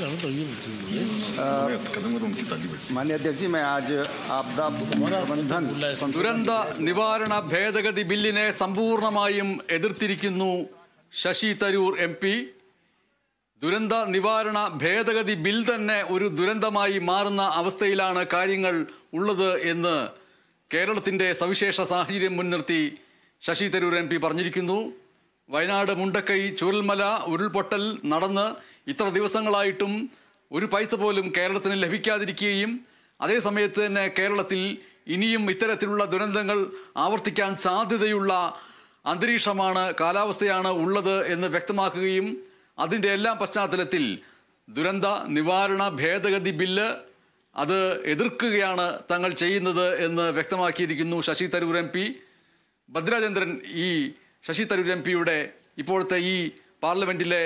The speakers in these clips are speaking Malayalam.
मान्य अध्यक्ष जी ദുരന്ത നിവാരണ ഭേദഗതി ബില്ലിനെ സമ്പൂർണമായും എതിർത്തിരിക്കുന്നു ശശി തരൂർ എം പി ദുരന്ത നിവാരണ ഭേദഗതി ബിൽ തന്നെ ഒരു ദുരന്തമായി മാറുന്ന അവസ്ഥയിലാണ് കാര്യങ്ങൾ ഉള്ളത് എന്ന് കേരളത്തിന്റെ സവിശേഷ സാഹചര്യം മുൻനിർത്തി ശശി തരൂർ എം പി പറഞ്ഞിരിക്കുന്നു വയനാട് മുണ്ടക്കൈ ചുരൽമല ഉരുൾപൊട്ടൽ നടന്ന് ഇത്ര ദിവസങ്ങളായിട്ടും ഒരു പൈസ പോലും കേരളത്തിന് ലഭിക്കാതിരിക്കുകയും അതേ സമയത്ത് തന്നെ കേരളത്തിൽ ഇനിയും ഇത്തരത്തിലുള്ള ദുരന്തങ്ങൾ ആവർത്തിക്കാൻ സാധ്യതയുള്ള അന്തരീക്ഷമാണ് കാലാവസ്ഥയാണ് ഉള്ളത് എന്ന് വ്യക്തമാക്കുകയും അതിൻ്റെ എല്ലാ പശ്ചാത്തലത്തിൽ ദുരന്ത നിവാരണ ഭേദഗതി ബില്ല് അത് എതിർക്കുകയാണ് തങ്ങൾ ചെയ്യുന്നത് എന്ന് വ്യക്തമാക്കിയിരിക്കുന്നു ശശി തരൂർ എം പി ഭദ്രാചന്ദ്രൻ ഈ ശശി തരൂർ എം പിയുടെ ഇപ്പോഴത്തെ ഈ പാർലമെന്റിലെ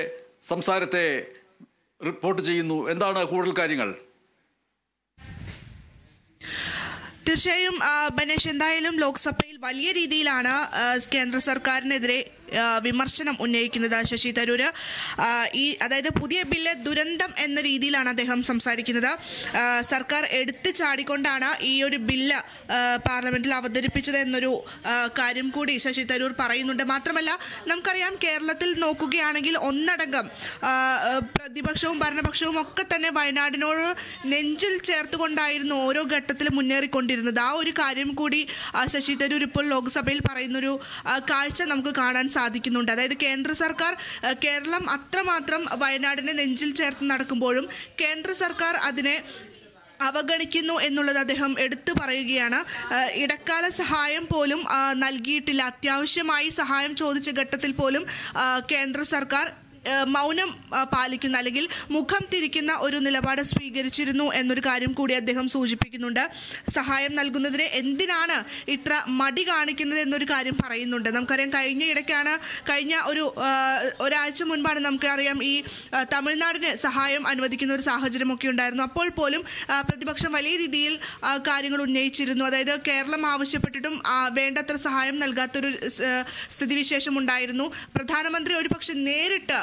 സംസാരത്തെ റിപ്പോർട്ട് ചെയ്യുന്നു എന്താണ് കൂടുതൽ കാര്യങ്ങൾ തീർച്ചയായും ബനേഷ് എന്തായാലും ലോക്സഭയിൽ വലിയ രീതിയിലാണ് കേന്ദ്ര സർക്കാരിനെതിരെ വിമർശനം ഉന്നയിക്കുന്നത് ശശി തരൂര് ഈ അതായത് പുതിയ ബില്ല് ദുരന്തം എന്ന രീതിയിലാണ് അദ്ദേഹം സംസാരിക്കുന്നത് സർക്കാർ എടുത്തു ചാടിക്കൊണ്ടാണ് ഈ ഒരു ബില്ല് പാർലമെന്റിൽ അവതരിപ്പിച്ചത് എന്നൊരു കാര്യം കൂടി ശശി തരൂർ പറയുന്നുണ്ട് മാത്രമല്ല നമുക്കറിയാം കേരളത്തിൽ നോക്കുകയാണെങ്കിൽ ഒന്നടങ്കം പ്രതിപക്ഷവും ഭരണപക്ഷവും ഒക്കെ തന്നെ വയനാടിനോട് നെഞ്ചിൽ ചേർത്തുകൊണ്ടായിരുന്നു ഓരോ ഘട്ടത്തിൽ മുന്നേറിക്കൊണ്ടിരുന്നത് ആ ഒരു കാര്യം കൂടി ശശി തരൂർ ഇപ്പോൾ ലോക്സഭയിൽ പറയുന്നൊരു കാഴ്ച നമുക്ക് കാണാൻ സാധിക്കും സാധിക്കുന്നുണ്ട് അതായത് കേന്ദ്ര സർക്കാർ കേരളം അത്രമാത്രം വയനാടിനെ നെഞ്ചിൽ ചേർത്ത് നടക്കുമ്പോഴും കേന്ദ്ര സർക്കാർ അതിനെ അവഗണിക്കുന്നു എന്നുള്ളത് അദ്ദേഹം എടുത്തു പറയുകയാണ് ഇടക്കാല സഹായം പോലും നൽകിയിട്ടില്ല അത്യാവശ്യമായി സഹായം ചോദിച്ച ഘട്ടത്തിൽ പോലും കേന്ദ്ര സർക്കാർ മൗനം പാലിക്കുന്ന അല്ലെങ്കിൽ മുഖം തിരിക്കുന്ന ഒരു നിലപാട് സ്വീകരിച്ചിരുന്നു എന്നൊരു കാര്യം കൂടി അദ്ദേഹം സൂചിപ്പിക്കുന്നുണ്ട് സഹായം നൽകുന്നതിന് എന്തിനാണ് ഇത്ര മടി കാണിക്കുന്നത് എന്നൊരു കാര്യം പറയുന്നുണ്ട് നമുക്കറിയാം കഴിഞ്ഞ ഇടയ്ക്കാണ് കഴിഞ്ഞ ഒരു ഒരാഴ്ച മുൻപാണ് നമുക്കറിയാം ഈ തമിഴ്നാടിന് സഹായം അനുവദിക്കുന്ന ഒരു സാഹചര്യമൊക്കെ ഉണ്ടായിരുന്നു അപ്പോൾ പോലും പ്രതിപക്ഷം വലിയ രീതിയിൽ കാര്യങ്ങൾ ഉന്നയിച്ചിരുന്നു അതായത് കേരളം ആവശ്യപ്പെട്ടിട്ടും വേണ്ടത്ര സഹായം നൽകാത്തൊരു സ്ഥിതിവിശേഷം ഉണ്ടായിരുന്നു പ്രധാനമന്ത്രി ഒരുപക്ഷെ നേരിട്ട്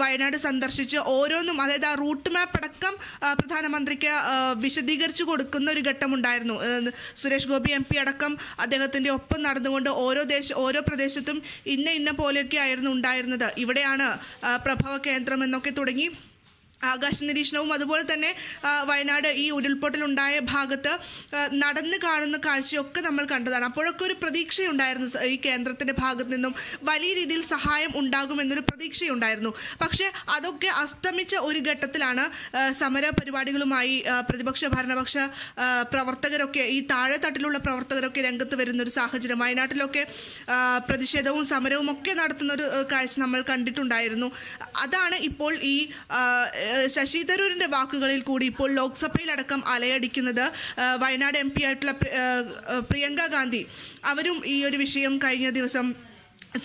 വയനാട് സന്ദർശിച്ച് ഓരോന്നും അതായത് ആ റൂട്ട് മാപ്പ് അടക്കം പ്രധാനമന്ത്രിക്ക് വിശദീകരിച്ചു കൊടുക്കുന്ന ഒരു ഘട്ടമുണ്ടായിരുന്നു സുരേഷ് ഗോപി എം പി അടക്കം അദ്ദേഹത്തിൻ്റെ ഒപ്പം നടന്നുകൊണ്ട് ഓരോ ദേശ ഓരോ പ്രദേശത്തും ഇന്ന ഇന്ന പോലെയൊക്കെ ആയിരുന്നു ഉണ്ടായിരുന്നത് ഇവിടെയാണ് പ്രഭവ കേന്ദ്രം എന്നൊക്കെ തുടങ്ങി ആകാശ നിരീക്ഷണവും അതുപോലെ തന്നെ വയനാട് ഈ ഉരുൾപൊട്ടലുണ്ടായ ഭാഗത്ത് നടന്നു കാണുന്ന കാഴ്ചയൊക്കെ നമ്മൾ കണ്ടതാണ് അപ്പോഴൊക്കെ ഒരു പ്രതീക്ഷയുണ്ടായിരുന്നു ഈ കേന്ദ്രത്തിൻ്റെ ഭാഗത്ത് നിന്നും വലിയ രീതിയിൽ സഹായം ഉണ്ടാകുമെന്നൊരു പ്രതീക്ഷയുണ്ടായിരുന്നു പക്ഷേ അതൊക്കെ അസ്തമിച്ച ഒരു ഘട്ടത്തിലാണ് സമര പരിപാടികളുമായി പ്രതിപക്ഷ ഭരണപക്ഷ പ്രവർത്തകരൊക്കെ ഈ താഴെ തട്ടിലുള്ള പ്രവർത്തകരൊക്കെ രംഗത്ത് വരുന്ന ഒരു സാഹചര്യം വയനാട്ടിലൊക്കെ പ്രതിഷേധവും സമരവും ഒക്കെ നടത്തുന്ന ഒരു കാഴ്ച നമ്മൾ കണ്ടിട്ടുണ്ടായിരുന്നു അതാണ് ഇപ്പോൾ ഈ ശശി തരൂരിന്റെ വാക്കുകളിൽ കൂടി ഇപ്പോൾ ലോക്സഭയിലടക്കം അലയടിക്കുന്നത് വയനാട് എം പി ആയിട്ടുള്ള പ്രിയങ്ക ഗാന്ധി അവരും ഈ ഒരു വിഷയം കഴിഞ്ഞ ദിവസം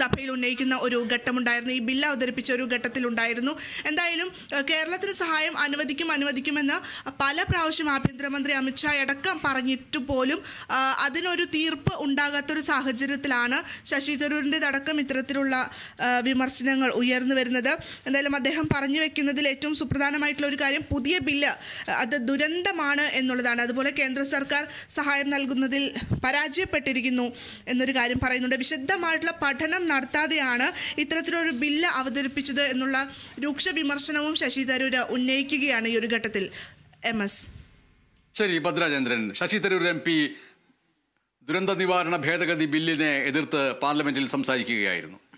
സഭയിൽ ഉന്നയിക്കുന്ന ഒരു ഘട്ടമുണ്ടായിരുന്നു ഈ ബില്ല് അവതരിപ്പിച്ച ഒരു ഘട്ടത്തിലുണ്ടായിരുന്നു എന്തായാലും കേരളത്തിന് സഹായം അനുവദിക്കും അനുവദിക്കുമെന്ന് പല പ്രാവശ്യം ആഭ്യന്തരമന്ത്രി അമിത്ഷാ അടക്കം പറഞ്ഞിട്ട് പോലും അതിനൊരു തീർപ്പ് ഉണ്ടാകാത്തൊരു സാഹചര്യത്തിലാണ് ശശി തരൂരിൻ്റെതടക്കം ഇത്തരത്തിലുള്ള വിമർശനങ്ങൾ ഉയർന്നു വരുന്നത് എന്തായാലും അദ്ദേഹം പറഞ്ഞു വെക്കുന്നതിൽ ഏറ്റവും സുപ്രധാനമായിട്ടുള്ള ഒരു കാര്യം പുതിയ ബില്ല് അത് ദുരന്തമാണ് എന്നുള്ളതാണ് അതുപോലെ കേന്ദ്ര സർക്കാർ സഹായം നൽകുന്നതിൽ പരാജയപ്പെട്ടിരിക്കുന്നു എന്നൊരു കാര്യം പറയുന്നുണ്ട് വിശദമായിട്ടുള്ള പഠനം ചർച്ച നടത്താതെയാണ് ഇത്തരത്തിലൊരു ബില്ല് അവതരിപ്പിച്ചത് എന്നുള്ള രൂക്ഷ വിമർശനവും ശശി തരൂര് ഉന്നയിക്കുകയാണ് ഈ ഒരു ഘട്ടത്തിൽ എം എസ് ശരി ഭദ്രാചന്ദ്രൻ ശശി തരൂർ എം പി ദുരന്ത നിവാരണ ഭേദഗതി ബില്ലിനെ എതിർത്ത് പാർലമെന്റിൽ സംസാരിക്കുകയായിരുന്നു